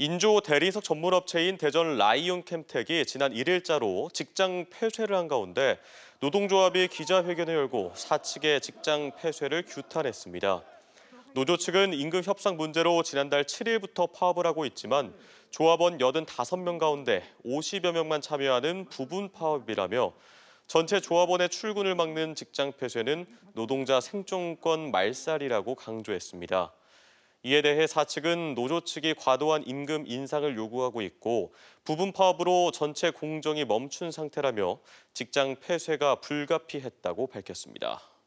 인조 대리석 전문업체인 대전 라이온 캠텍이 지난 1일자로 직장 폐쇄를 한 가운데 노동조합이 기자회견을 열고 사측의 직장 폐쇄를 규탄했습니다. 노조 측은 임금 협상 문제로 지난달 7일부터 파업을 하고 있지만 조합원 85명 가운데 50여 명만 참여하는 부분 파업이라며 전체 조합원의 출근을 막는 직장 폐쇄는 노동자 생존권 말살이라고 강조했습니다. 이에 대해 사측은 노조 측이 과도한 임금 인상을 요구하고 있고 부분 파업으로 전체 공정이 멈춘 상태라며 직장 폐쇄가 불가피했다고 밝혔습니다.